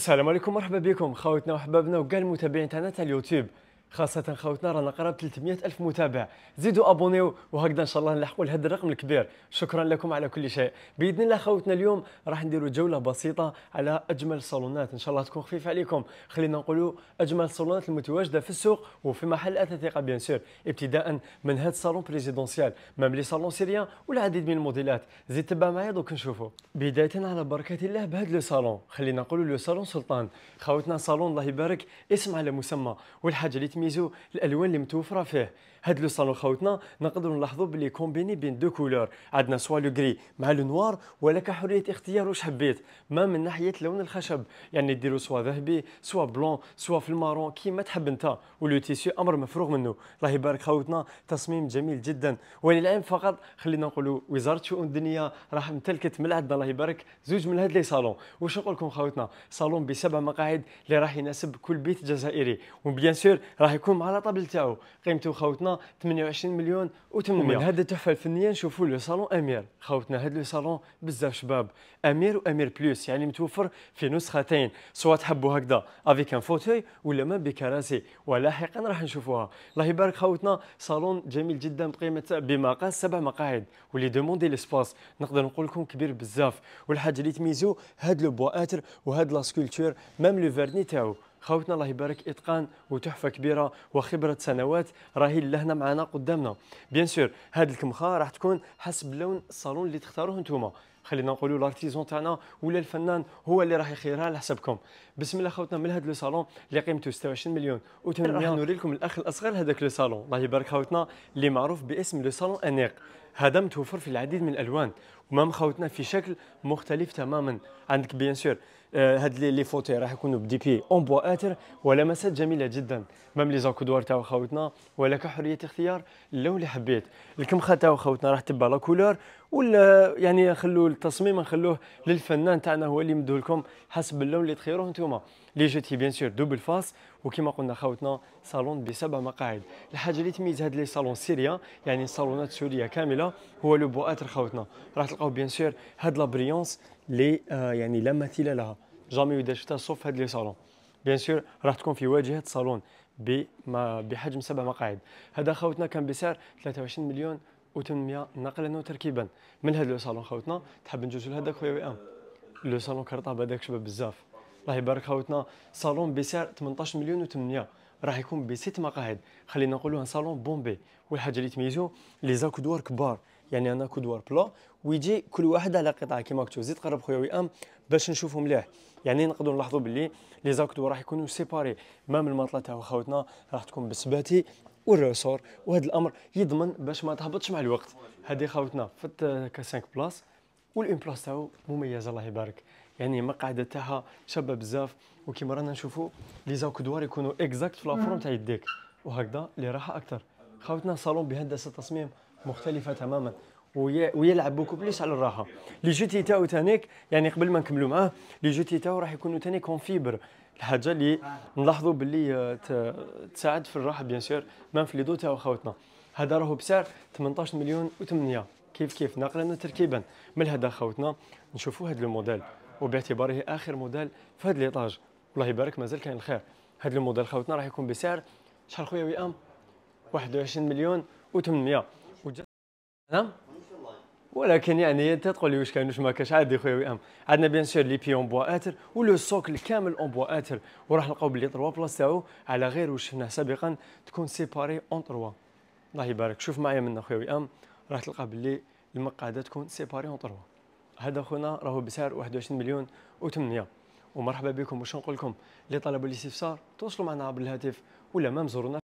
السلام عليكم مرحبا بكم خاوتنا وحبابنا وكاع المتابعين تاعنا تاع اليوتيوب خاصة خوتنا رانا قراب 300 ألف متابع زيدوا أبونيو وهكذا إن شاء الله نلحقوا لهذا الرقم الكبير شكرا لكم على كل شيء بإذن الله خوتنا اليوم راح نديروا جولة بسيطة على أجمل صالونات إن شاء الله تكون خفيفة عليكم خلينا نقولوا أجمل الصالونات المتواجدة في السوق وفي محل الثقة بيان سور ابتداء من هذا الصالون بريزيدونسيال مام لي صالون سيريان والعديد من الموديلات زيد تبع معايا دوك نشوفوا بداية على بركة الله بهذا لو صالون خلينا نقولوا لو صالون سلطان خوتنا صالون الله يبارك اسم على مسمى والحاجة اللي سميتو الالوان اللي متوفره فيه هاد لو صالون خاوتنا نقدروا نلاحظوا باللي كومبيني بين دو كولور عندنا سوا لو غري مع لو نوار ولا كحريه اختيار واش حبيت ما من ناحيه لون الخشب يعني ديروا سوا ذهبي سوا بلون سوا في المارون كيما تحب انت ولو تيسيو امر مفروغ منه الله يبارك خاوتنا تصميم جميل جدا وللعلم فقط خلينا نقولوا وزاره الشؤون الدنيا راح امتلكت من عندنا الله يبارك زوج من هاد لي صالون واش نقول لكم خاوتنا صالون بسبع مقاعد اللي راح يناسب كل بيت جزائري وبيان سور راح راح يكون على طابل تاعو قيمته خوتنا 28 مليون و800 ومن هذه التحفه الفنيه نشوفوا لو صالون امير خوتنا هذا لو صالون بزاف شباب امير وامير بلوس يعني متوفر في نسختين سواء تحبوا هكذا افيك ان فوتوي ولا ما بكراسي ولاحقا راح نشوفوها الله يبارك خوتنا صالون جميل جدا بقيمه بمقاس سبع مقاعد واللي دوموندي سباس نقدر نقول لكم كبير بزاف والحاجه اللي تميزو هاد لو بواتر وهاد لا سكولتور ميم لو فيرني تاعو خوتنا الله يبارك اتقان وتحفه كبيره وخبره سنوات راهي لهنا معنا قدامنا بيان سور هاد الكمخه راح تكون حسب لون الصالون اللي تختاروه نتوما خلينا نقولوا لارتيزون تاعنا ولا الفنان هو اللي راح يخيرها على حسابكم بسم الله خوتنا من هذا لو صالون اللي قيمته 26 مليون و800 راح نوري لكم الاخ الاصغر هذاك لو صالون الله يبارك خوتنا اللي معروف باسم لو صالون انيق هذا متوفر في العديد من الالوان مام خاوتنا في شكل مختلف تماما عندك بيان آه، سور هاد لي لي فوتي راح يكونوا بدي بي اون بوا اتر ولمسات جميله جدا مام لي زاكودوار تاعو خاوتنا ولك حريه اختيار اللون اللي حبيت الكمخه تاعو خاوتنا راح تبع لا كولور ولا يعني خلوا التصميم نخلوه للفنان تاعنا هو اللي يمدوه لكم حسب اللون اللي تخيروه نتوما لي جيتي بيان سور دوبل فاس وكما قلنا خاوتنا صالون بسبع مقاعد الحاجه اللي تميز هاد لي صالون سيريا يعني صالونات سوريه كامله هو لو بوا اتر خاوتنا راح او بيان سور هاد لا بريونس اللي يعني لا مثيل لها جامي ودا شفتها سوف في هاد لي صالون بيان سور راح تكون في واجهه صالون بحجم سبع مقاعد هذا خوتنا كان بسعر 23 مليون و800 نقلا وتركيبا من هاد لو صالون خوتنا تحب نجوزو لهذاك خويا وئام لو صالون كرطاب هذاك شباب بزاف الله يبارك خوتنا صالون بسعر 18 مليون و800 راح يكون بست مقاعد خلينا نقولوها صالون بومبي والحاجه اللي تميزو لي زاكودوار كبار يعني انا كودوار بلو ويجي كل واحد على قطعه كيما كتو زيد قرب خويا وئام باش نشوفو مليح يعني نقدروا نلاحظوا باللي لي زاكدو راح يكونوا سيباري ما من المطله تاع خوتنا راح تكون بالسباتي والرسور وهذا الامر يضمن باش ما تهبطش مع الوقت هذه خوتنا فت كا 5 بلاس والان بلاس تاعو مميزه الله يبارك يعني مقعده تاعها شابه بزاف وكيما رانا نشوفوا لي زاكدوار يكونوا اكزاكت في لافورم تاع يديك وهكذا اللي راحه اكثر خاوتنا صالون بهندسه تصميم مختلفه تماما ويلعب بوكو بليس على الراحه لي جوتي تاعو تانيك يعني قبل ما نكملوا معاه لي جوتي تاعو راح يكونوا تاني كون فيبر الحاجه اللي نلاحظوا باللي آه، تساعد في الراحه بيان سور مام في لي دو تاعو خاوتنا هذا راهو بسعر 18 مليون و8 كيف كيف ناقلا تركيبا من هذا خاوتنا نشوفوا هذا الموديل وباعتباره اخر موديل في هذا الايطاج الله يبارك مازال كاين الخير هذا الموديل خاوتنا راح يكون بسعر شحال خويا وئام 21 مليون و800 نعم ولكن يعني انت تقول لي واش كاين واش ما كاش عادي خويا وئام عندنا بيان سور لي بي اون بوا اتر ولو سوكل كامل اون بوا اتر وراح نلقاو بلي 3 بلاص تاعو على غير واش شفناه سابقا تكون سيباري اون 3 الله يبارك شوف معايا من خويا وئام راح تلقى بلي المقعده تكون سيباري اون 3 هذا خونا راهو بسعر 21 مليون و800 ومرحبا بكم واش نقول لكم اللي طلبوا الاستفسار تواصلوا معنا عبر الهاتف ولا ما مزورونا